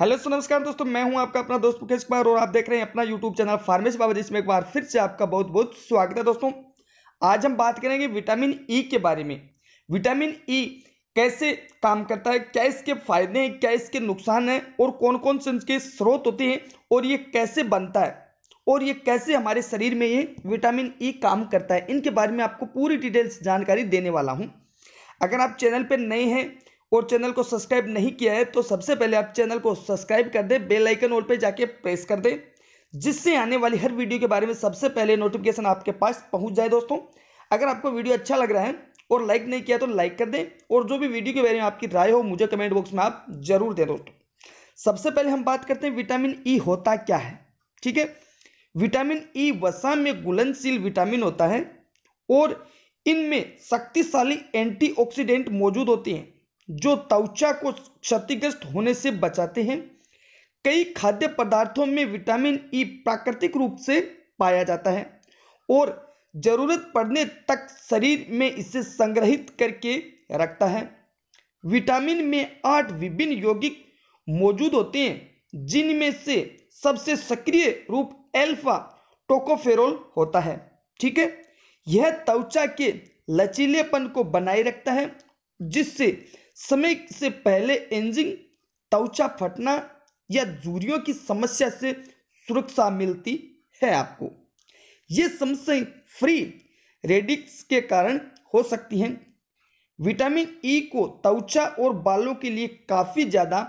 hello सो नमस्कार दोस्तों मैं हूं आपका अपना दोस्त मुकेश कुमार और आप देख रहे हैं अपना यूट्यूब चैनल फार्मेसी बाबा जिसमें एक बार फिर से आपका बहुत बहुत स्वागत है दोस्तों आज हम बात करेंगे विटामिन ई e के बारे में विटामिन ई e कैसे काम करता है क्या इसके फायदे हैं क्या इसके नुकसान हैं और कौन कौन से इसके स्रोत होते हैं और ये कैसे बनता है और ये कैसे हमारे शरीर में ये विटामिन ई e काम करता है इनके बारे में आपको पूरी डिटेल्स जानकारी देने वाला हूँ अगर आप चैनल पर नए हैं और चैनल को सब्सक्राइब नहीं किया है तो सबसे पहले आप चैनल को सब्सक्राइब कर दें बेल आइकन ऑल पे जाके प्रेस कर दें जिससे आने वाली हर वीडियो के बारे में सबसे पहले नोटिफिकेशन आपके पास पहुंच जाए दोस्तों अगर आपको वीडियो अच्छा लग रहा है और लाइक नहीं किया तो लाइक कर दें और जो भी वीडियो के बारे में आपकी राय हो मुझे कमेंट बॉक्स में आप जरूर दें दोस्तों सबसे पहले हम बात करते हैं विटामिन ई e होता क्या है ठीक है विटामिन ई e वसा में गुलंदशील विटामिन होता है और इनमें शक्तिशाली एंटीऑक्सीडेंट मौजूद होती हैं जो त्वचा को क्षतिग्रस्त होने से बचाते हैं कई खाद्य पदार्थों में विटामिन ई प्राकृतिक रूप से पाया जाता है और जरूरत पड़ने तक शरीर में इसे संग्रहित करके रखता है विटामिन में आठ विभिन्न यौगिक मौजूद होते हैं जिनमें से सबसे सक्रिय रूप एल्फा टोकोफेरोल होता है ठीक है यह त्वचा के लचीलेपन को बनाए रखता है जिससे समय से पहले एंजिंग त्वचा फटना या जूरियों की समस्या से सुरक्षा मिलती है आपको ये समस्याएं फ्री रेडिक्स के कारण हो सकती हैं विटामिन ई e को त्वचा और बालों के लिए काफ़ी ज़्यादा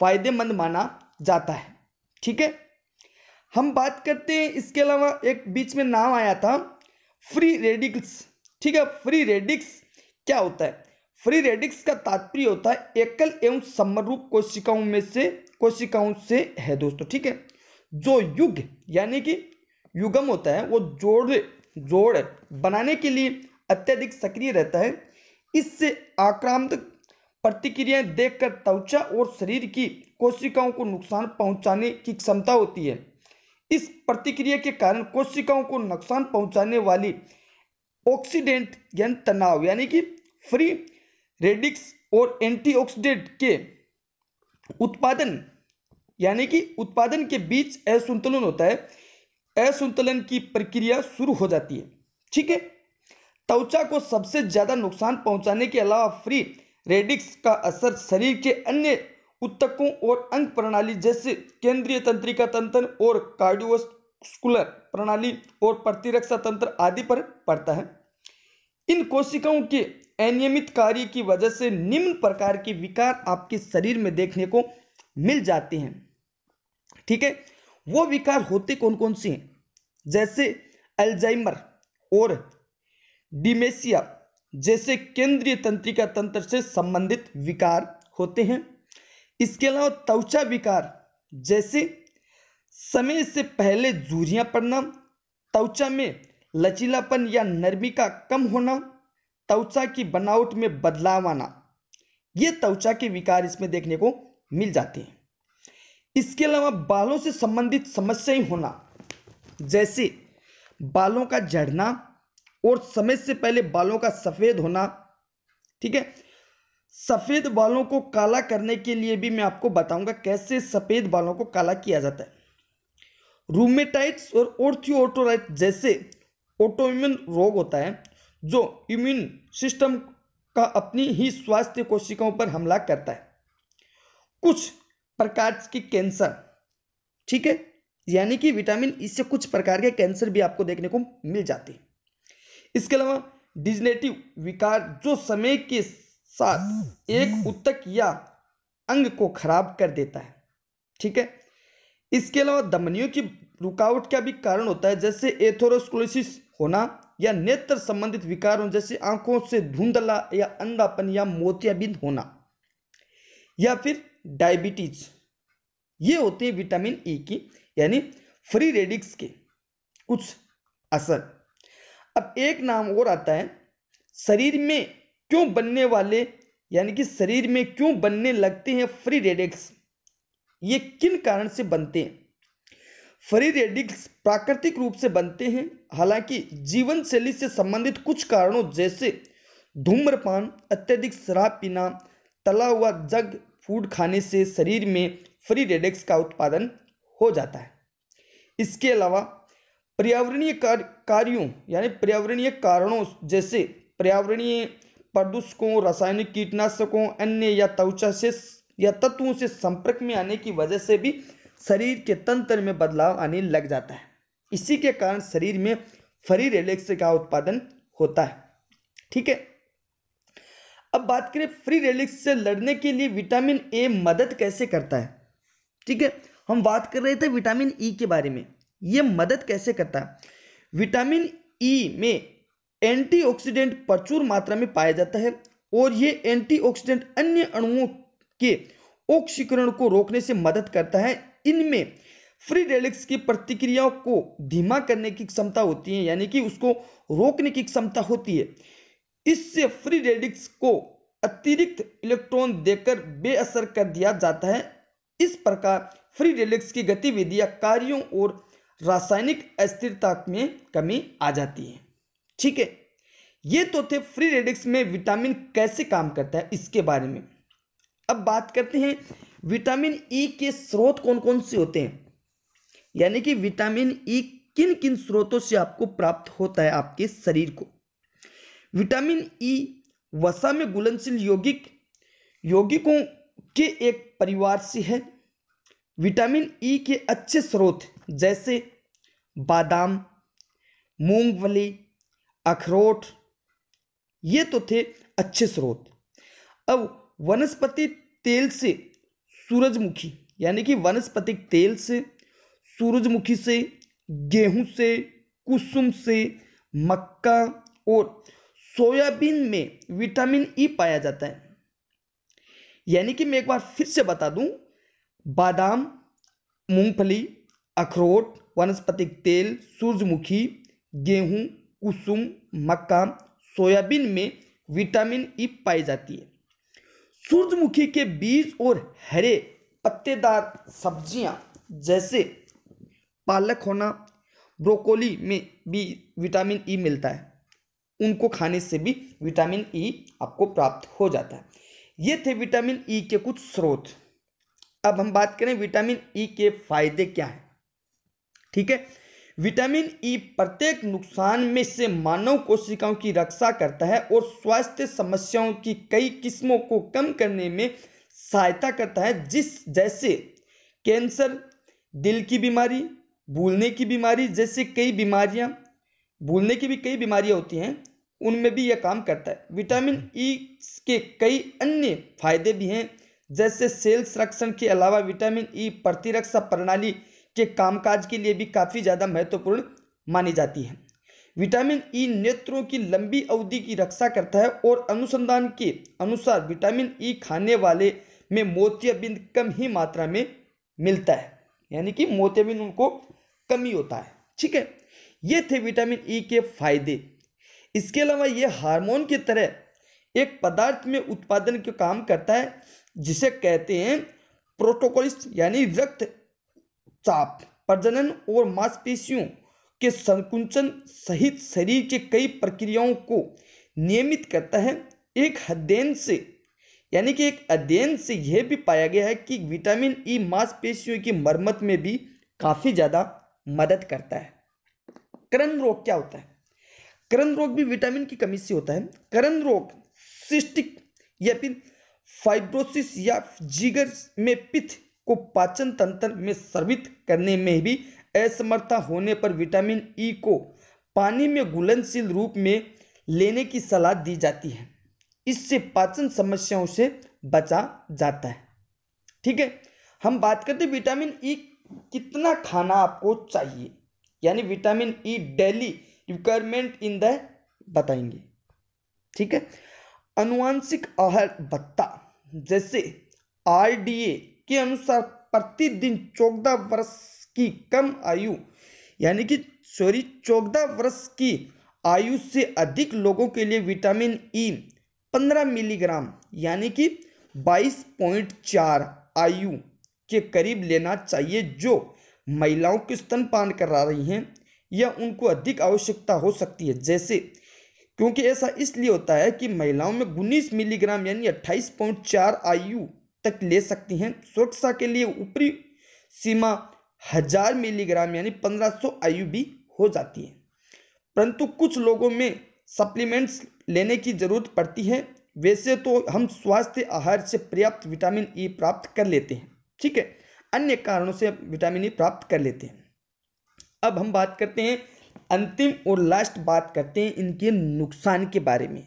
फायदेमंद माना जाता है ठीक है हम बात करते हैं इसके अलावा एक बीच में नाम आया था फ्री रेडिक्स ठीक है फ्री रेडिक्स क्या होता है फ्री रेडिक्स का तात्पर्य होता है एकल एवं समरूप कोशिकाओं में से कोशिकाओं से है दोस्तों ठीक है जो युग यानी कि युगम होता है वो जोड़ जोड़ बनाने के लिए अत्यधिक सक्रिय रहता है इससे आक्रांत प्रतिक्रियाएं देखकर त्वचा और शरीर की कोशिकाओं को नुकसान पहुंचाने की क्षमता होती है इस प्रतिक्रिया के कारण कोशिकाओं को नुकसान पहुंचाने वाली ऑक्सीडेंट यानी तनाव यानी कि फ्री रेडिक्स और एंटीऑक्सीडेंट के उत्पादन यानी कि उत्पादन के बीच असंतुलन होता है असंतुलन की प्रक्रिया शुरू हो जाती है ठीक है त्वचा को सबसे ज़्यादा नुकसान पहुंचाने के अलावा फ्री रेडिक्स का असर शरीर के अन्य उत्तकों और अंग प्रणाली जैसे केंद्रीय तंत्रिका तंत्र और कार्डियोस्कुलर प्रणाली और प्रतिरक्षा तंत्र आदि पर पड़ता है इन कोशिकाओं के अनियमित कार्य की वजह से निम्न प्रकार के विकार आपके शरीर में देखने को मिल जाते हैं ठीक है वो विकार होते कौन कौन से हैं जैसे अल्जाइमर और डिमेसिया जैसे केंद्रीय तंत्रिका तंत्र से संबंधित विकार होते हैं इसके अलावा त्वचा विकार जैसे समय से पहले झूरियाँ पड़ना त्वचा में लचीलापन या नरमी का कम होना त्वचा की बनावट में बदलाव आना ये त्वचा के विकार इसमें देखने को मिल जाते हैं इसके अलावा बालों से संबंधित समस्याएं होना जैसे बालों का झड़ना और समय से पहले बालों का सफ़ेद होना ठीक है सफ़ेद बालों को काला करने के लिए भी मैं आपको बताऊंगा कैसे सफ़ेद बालों को काला किया जाता है रूमेटाइट्स और ओर्थियोटोराइट जैसे ऑटोइम्यून रोग होता है जो इम्यून सिस्टम का अपनी ही स्वास्थ्य कोशिकाओं पर हमला करता है कुछ प्रकार की कैंसर ठीक है यानी कि विटामिन ई e से कुछ प्रकार के कैंसर भी आपको देखने को मिल जाते हैं इसके अलावा डिजनेटिव विकार जो समय के साथ एक उत्तक या अंग को खराब कर देता है ठीक है इसके अलावा दमनियों की रुकावट का भी कारण होता है जैसे एथोरोस्कोलोसिस होना या नेत्र संबंधित विकारों जैसे आंखों से धुंधला या अंधापन या मोतियाबिंद होना या फिर डायबिटीज ये होते हैं विटामिन ई e की यानी फ्री रेडिक्स के कुछ असर अब एक नाम और आता है शरीर में क्यों बनने वाले यानी कि शरीर में क्यों बनने लगते हैं फ्री रेडिक्स ये किन कारण से बनते हैं फ्री रेडिकल्स प्राकृतिक रूप से बनते हैं हालांकि जीवन शैली से संबंधित कुछ कारणों जैसे धूम्रपान अत्यधिक शराब पीना तला हुआ जग फूड खाने से शरीर में फ्री रेडिक्स का उत्पादन हो जाता है इसके अलावा पर्यावरणीय कार्य कार्यों यानी पर्यावरणीय कारणों जैसे पर्यावरणीय प्रदूषकों रासायनिक कीटनाशकों अन्य या त्वचा से या तत्वों से संपर्क में आने की वजह से भी शरीर के तंत्र में बदलाव आने लग जाता है इसी के कारण शरीर में फ्री रेडिक्स का उत्पादन होता है ठीक है अब बात करें फ्री रेलिक्स से लड़ने के लिए विटामिन ए मदद कैसे करता है ठीक है हम बात कर रहे थे विटामिन ई e के बारे में ये मदद कैसे करता है विटामिन ई e में एंटीऑक्सीडेंट प्रचुर मात्रा में पाया जाता है और ये एंटीऑक्सीडेंट अन्य अणुओं के ओक्सीकरण को रोकने से मदद करता है इनमें फ्री रेडिक्स की प्रतिक्रियाओं को धीमा करने की क्षमता होती है यानी कि उसको रोकने की क्षमता होती है इससे फ्री रेडिक्स को अतिरिक्त इलेक्ट्रॉन देकर बेअसर कर दिया जाता है इस प्रकार फ्री रेडिक्स की गतिविधियां कार्यों और रासायनिक अस्थिरता में कमी आ जाती है ठीक है ये तो थे फ्री रेडिक्स में विटामिन कैसे काम करता है इसके बारे में अब बात करते हैं विटामिन ई e के स्रोत कौन कौन से होते हैं यानी कि विटामिन ई e किन किन स्रोतों से आपको प्राप्त होता है आपके शरीर को विटामिन ई e, वसा में गुलनशील यौगिक यौगिकों के एक परिवार से है विटामिन ई e के अच्छे स्रोत जैसे बादाम मूंगफली अखरोट ये तो थे अच्छे स्रोत अब वनस्पति तेल से सूरजमुखी यानी कि वनस्पतिक तेल से सूरजमुखी से गेहूं से कुसुम से मक्का और सोयाबीन में विटामिन ई e पाया जाता है यानी कि मैं एक बार फिर से बता दूं बादाम मूंगफली अखरोट वनस्पतिक तेल सूरजमुखी गेहूं कुसुम मक्का सोयाबीन में विटामिन ई e पाई जाती है सूरजमुखी के बीज और हरे पत्तेदार सब्जियां जैसे पालक होना ब्रोकोली में भी विटामिन ई e मिलता है उनको खाने से भी विटामिन ई e आपको प्राप्त हो जाता है ये थे विटामिन ई e के कुछ स्रोत अब हम बात करें विटामिन ई के फायदे क्या हैं ठीक है विटामिन ई प्रत्येक नुकसान में से मानव कोशिकाओं की रक्षा करता है और स्वास्थ्य समस्याओं की कई किस्मों को कम करने में सहायता करता है जिस जैसे कैंसर दिल की बीमारी भूलने की बीमारी जैसे कई बीमारियां भूलने की भी कई बीमारियां होती हैं उनमें भी यह काम करता है विटामिन ई e के कई अन्य फायदे भी हैं जैसे सेल संरक्षण के अलावा विटामिन ई e प्रतिरक्षा प्रणाली के कामकाज के लिए भी काफ़ी ज़्यादा महत्वपूर्ण मानी जाती है विटामिन ई e नेत्रों की लंबी अवधि की रक्षा करता है और अनुसंधान के अनुसार विटामिन ई e खाने वाले में मोतियाबिंद कम ही मात्रा में मिलता है यानी कि मोतियाबिंद उनको कम ही होता है ठीक है ये थे विटामिन ई e के फायदे इसके अलावा ये हार्मोन की तरह एक पदार्थ में उत्पादन के काम करता है जिसे कहते हैं प्रोटोकॉलिस्ट यानी रक्त चाप प्रजनन और मांसपेशियों के संकुचन सहित शरीर के कई प्रक्रियाओं को नियमित करता है एक अध्ययन से यानी कि एक अध्ययन से यह भी पाया गया है कि विटामिन ई मांसपेशियों की मरम्मत में भी काफ़ी ज़्यादा मदद करता है करण रोग क्या होता है करण रोग भी विटामिन की कमी से होता है करण रोग सिस्टिक या फिर फाइब्रोसिस या जिगर में पिथ को पाचन तंत्र में सर्वित करने में भी असमर्थता होने पर विटामिन ई e को पानी में घुलनशील रूप में लेने की सलाह दी जाती है इससे पाचन समस्याओं से बचा जाता है ठीक है हम बात करते विटामिन ई e कितना खाना आपको चाहिए यानी vitamin E e daily requirement in the बताएंगे ठीक है अनुवांशिक आहार भत्ता जैसे आर डी ए के अनुसार प्रतिदिन चौदह वर्ष की कम आयु यानी कि सॉरी चौदह वर्ष की आयु से अधिक लोगों के लिए विटामिन ई e पंद्रह मिलीग्राम यानी कि बाईस पॉइंट चार आयु के करीब लेना चाहिए जो महिलाओं के स्तनपान करा रही हैं या उनको अधिक आवश्यकता हो सकती है जैसे क्योंकि ऐसा इसलिए होता है कि महिलाओं में उन्नीस मिलीग्राम यानी अट्ठाईस पॉइंट चार आयु तक ले सकती हैं सुरक्षा के लिए ऊपरी सीमा हजार मिलीग्राम यानी 1500 आयु भी हो जाती है परंतु कुछ लोगों में सप्लीमेंट्स लेने की ज़रूरत पड़ती है वैसे तो हम स्वास्थ्य आहार से पर्याप्त विटामिन ई प्राप्त कर लेते हैं ठीक है अन्य कारणों से विटामिन ई प्राप्त कर लेते हैं अब हम बात करते हैं अंतिम और लास्ट बात करते हैं इनके नुकसान के बारे में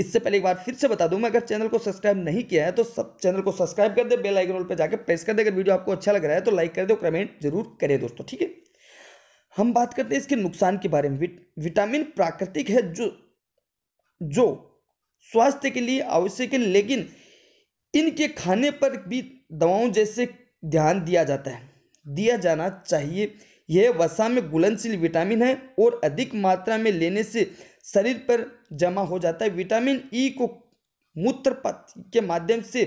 इससे पहले एक बार फिर से बता दूं मैं अगर चैनल को सब्सक्राइब नहीं किया है तो सब चैनल को सब्सक्राइब कर दे बेल आइकन पर जाकर प्रेस कर दे अगर वीडियो आपको अच्छा लग रहा है तो लाइक कर दे कमेंट जरूर करें दोस्तों ठीक है हम बात करते हैं इसके नुकसान के बारे में विट, विटामिन प्राकृतिक है जो जो स्वास्थ्य के लिए आवश्यक है लेकिन इनके खाने पर भी दवाओं जैसे ध्यान दिया जाता है दिया जाना चाहिए यह वसा में घुलनशील विटामिन है और अधिक मात्रा में लेने से शरीर पर जमा हो जाता है विटामिन ई e को मूत्रपथ के माध्यम से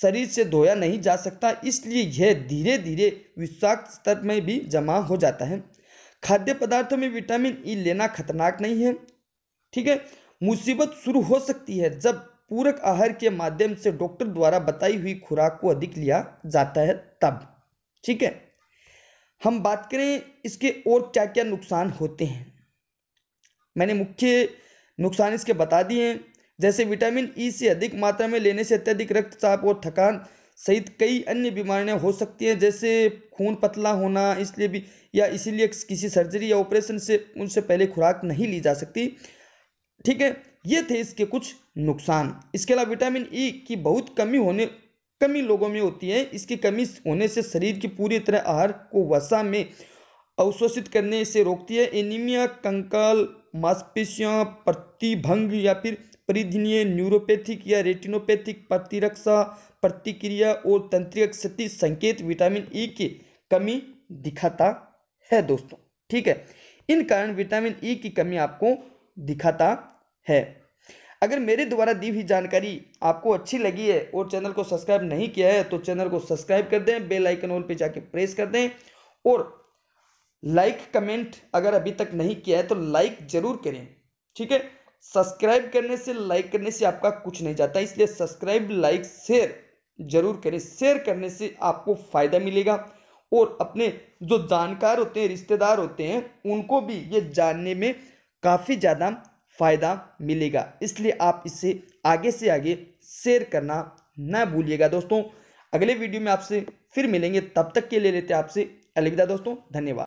शरीर से धोया नहीं जा सकता इसलिए यह धीरे धीरे विषाक्त स्तर में भी जमा हो जाता है खाद्य पदार्थों में विटामिन ई e लेना खतरनाक नहीं है ठीक है मुसीबत शुरू हो सकती है जब पूरक आहार के माध्यम से डॉक्टर द्वारा बताई हुई खुराक को अधिक लिया जाता है तब ठीक है हम बात करें इसके और क्या क्या नुकसान होते हैं मैंने मुख्य नुकसान इसके बता दिए हैं जैसे विटामिन ई से अधिक मात्रा में लेने से अत्यधिक रक्तचाप और थकान सहित कई अन्य बीमारियां हो सकती हैं जैसे खून पतला होना इसलिए भी या इसीलिए किसी सर्जरी या ऑपरेशन से उनसे पहले खुराक नहीं ली जा सकती ठीक है ये थे इसके कुछ नुकसान इसके अलावा विटामिन ई की बहुत कमी होने कमी लोगों में होती है इसकी कमी होने से शरीर की पूरी तरह आहार को वसा में अवशोषित करने से रोकती है एनीमिया कंकाल मांसपेशियां प्रतिभंग या फिर परिधनीय न्यूरोपैथिक या रेटिनोपैथिक प्रतिरक्षा प्रतिक्रिया और तंत्रिक क्षति संकेत विटामिन ई e की कमी दिखाता है दोस्तों ठीक है इन कारण विटामिन ई e की कमी आपको दिखाता है अगर मेरे द्वारा दी हुई जानकारी आपको अच्छी लगी है और चैनल को सब्सक्राइब नहीं किया है तो चैनल को सब्सक्राइब कर दें बेल आइकन ऑल पे जाके प्रेस कर दें और लाइक like, कमेंट अगर अभी तक नहीं किया है तो लाइक like जरूर करें ठीक है सब्सक्राइब करने से लाइक like करने से आपका कुछ नहीं जाता इसलिए सब्सक्राइब लाइक शेयर जरूर करें शेयर करने से आपको फ़ायदा मिलेगा और अपने जो जानकार होते हैं रिश्तेदार होते हैं उनको भी ये जानने में काफ़ी ज़्यादा फ़ायदा मिलेगा इसलिए आप इसे आगे से आगे शेयर करना ना भूलिएगा दोस्तों अगले वीडियो में आपसे फिर मिलेंगे तब तक के लिए लेते हैं आपसे अलविदा दोस्तों धन्यवाद